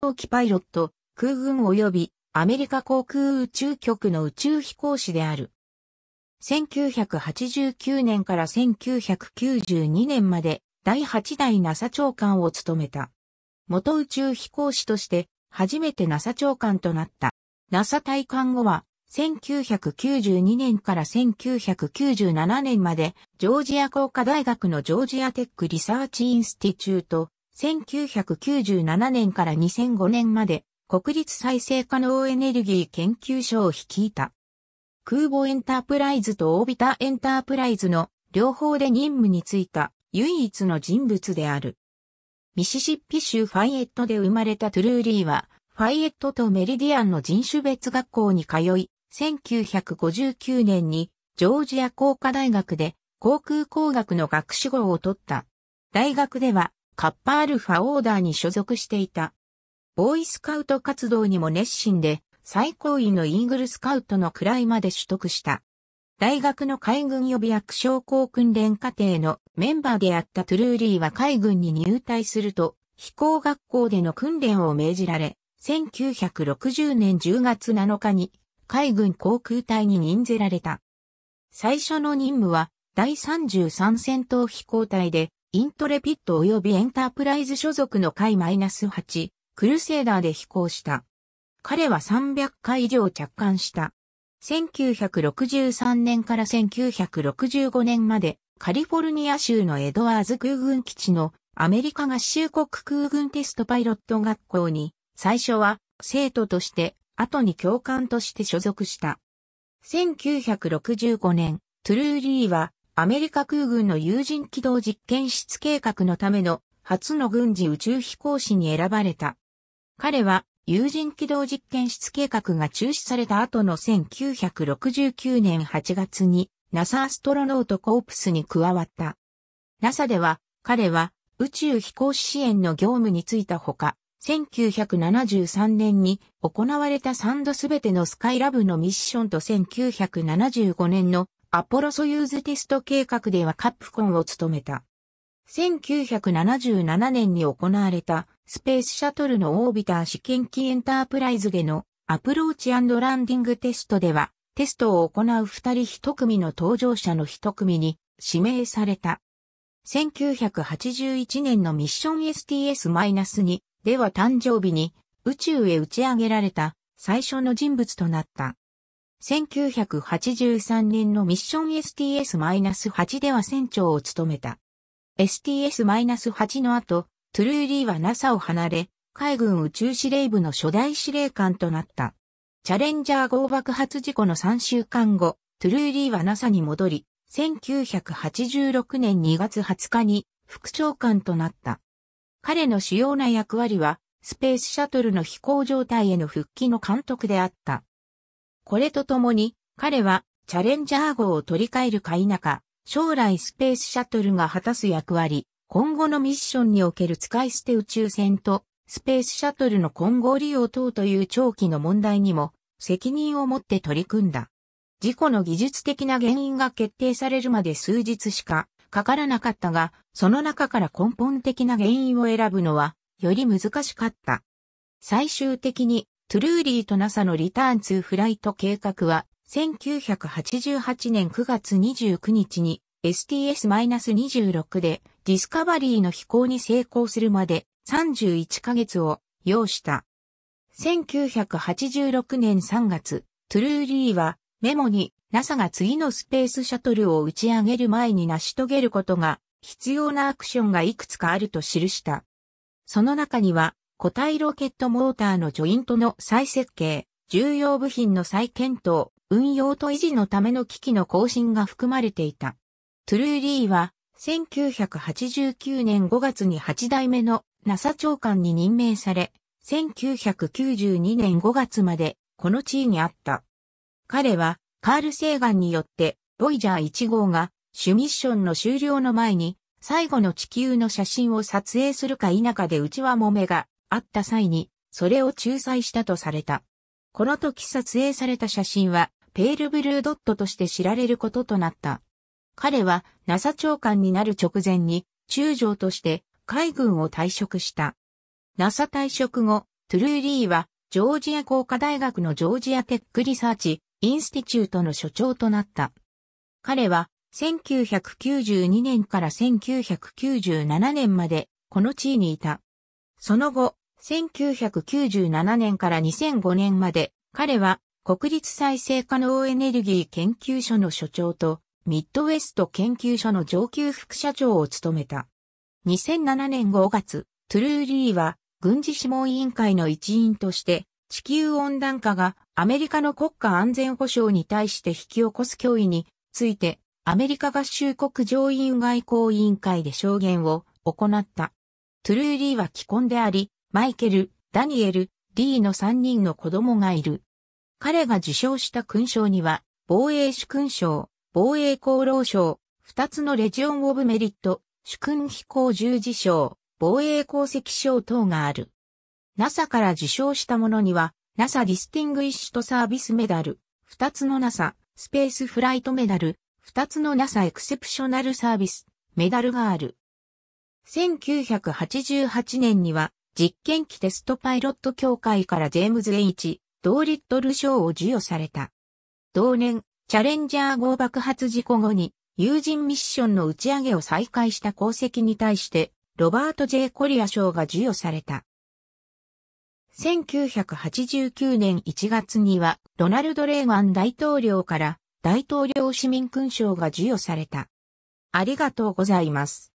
闘機パイロット、空軍及びアメリカ航空宇宙局の宇宙飛行士である。1989年から1992年まで第8代 NASA 長官を務めた。元宇宙飛行士として初めて NASA 長官となった。NASA 退官後は1992年から1997年までジョージア工科大学のジョージアテックリサーチインスティチュート1997年から2005年まで国立再生可能エネルギー研究所を率いた。空母エンタープライズとオービタエンタープライズの両方で任務に就いた唯一の人物である。ミシシッピ州ファイエットで生まれたトゥルーリーは、ファイエットとメリディアンの人種別学校に通い、1959年にジョージア工科大学で航空工学の学士号を取った。大学ではカッパアルファオーダーに所属していた。ボーイスカウト活動にも熱心で、最高位のイーグルスカウトの位まで取得した。大学の海軍予備役将校訓練課程のメンバーであったトゥルーリーは海軍に入隊すると、飛行学校での訓練を命じられ、1960年10月7日に海軍航空隊に任ぜられた。最初の任務は第33戦闘飛行隊でイントレピット及びエンタープライズ所属の回 -8、クルセーダーで飛行した。彼は300回以上着艦した。1963年から1965年までカリフォルニア州のエドワーズ空軍基地のアメリカ合衆国空軍テストパイロット学校に最初は生徒として後に教官として所属した。1965年、トゥルーリーはアメリカ空軍の有人機動実験室計画のための初の軍事宇宙飛行士に選ばれた。彼は有人機動実験室計画が中止された後の1969年8月に NASA アストロノートコープスに加わった。NASA では彼は宇宙飛行士支援の業務に就いたほか、1973年に行われた3度すべてのスカイラブのミッションと1975年のアポロソユーズテスト計画ではカップコンを務めた。1977年に行われたスペースシャトルのオービター試験機エンタープライズでのアプローチランディングテストではテストを行う二人一組の搭乗者の一組に指名された。1981年のミッション STS-2 では誕生日に宇宙へ打ち上げられた最初の人物となった。1983年のミッション STS-8 では船長を務めた。STS-8 の後、トゥルーリーは NASA を離れ、海軍宇宙司令部の初代司令官となった。チャレンジャー号爆発事故の3週間後、トゥルーリーは NASA に戻り、1986年2月20日に副長官となった。彼の主要な役割は、スペースシャトルの飛行状態への復帰の監督であった。これとともに、彼はチャレンジャー号を取り替えるか否か、将来スペースシャトルが果たす役割、今後のミッションにおける使い捨て宇宙船と、スペースシャトルの混合利用等という長期の問題にも、責任を持って取り組んだ。事故の技術的な原因が決定されるまで数日しかかからなかったが、その中から根本的な原因を選ぶのは、より難しかった。最終的にトゥルーリーと NASA のリターン2フライト計画は、1988年9月29日に STS-26 でディスカバリーの飛行に成功するまで31ヶ月を要した。1986年3月、トゥルーリーはメモに NASA が次のスペースシャトルを打ち上げる前に成し遂げることが必要なアクションがいくつかあると記した。その中には固体ロケットモーターのジョイントの再設計、重要部品の再検討、運用と維持のための機器の更新が含まれていた。トゥルーリーは、1989年5月に8代目の NASA 長官に任命され、1992年5月までこの地位にあった。彼はカール・セーガンによってボイジャー1号が主ミッションの終了の前に最後の地球の写真を撮影するか否かでうちはもめがあった際に、それを仲裁したとされた。この時撮影された写真は、ペールブルードットとして知られることとなった。彼はナサ長官になる直前に、中将として海軍を退職した。ナサ退職後、トゥルーリーは、ジョージア工科大学のジョージアテックリサーチ、インスティチュートの所長となった。彼は、1992年から1997年まで、この地位にいた。その後、1997年から2005年まで、彼は国立再生可能エネルギー研究所の所長と、ミッドウェスト研究所の上級副社長を務めた。2007年5月、トゥルーリーは軍事諮問委員会の一員として、地球温暖化がアメリカの国家安全保障に対して引き起こす脅威について、アメリカ合衆国上院外交委員会で証言を行った。トゥルーリーは既婚であり、マイケル、ダニエル、リーの3人の子供がいる。彼が受賞した勲章には、防衛主勲章、防衛功労賞、2つのレジオン・オブ・メリット、主勲飛行十字章、防衛功績章等がある。NASA から受賞したものには、NASA ディスティングイッシュとサービスメダル、2つの NASA スペースフライトメダル、2つの NASA エクセプショナルサービスメダルがある。1988年には、実験機テストパイロット協会からジェームズ・エイチ、ドーリットル賞を授与された。同年、チャレンジャー号爆発事故後に、友人ミッションの打ち上げを再開した功績に対して、ロバート・ジェイ・コリア賞が授与された。1989年1月には、ロナルド・レーガン大統領から大統領市民勲章が授与された。ありがとうございます。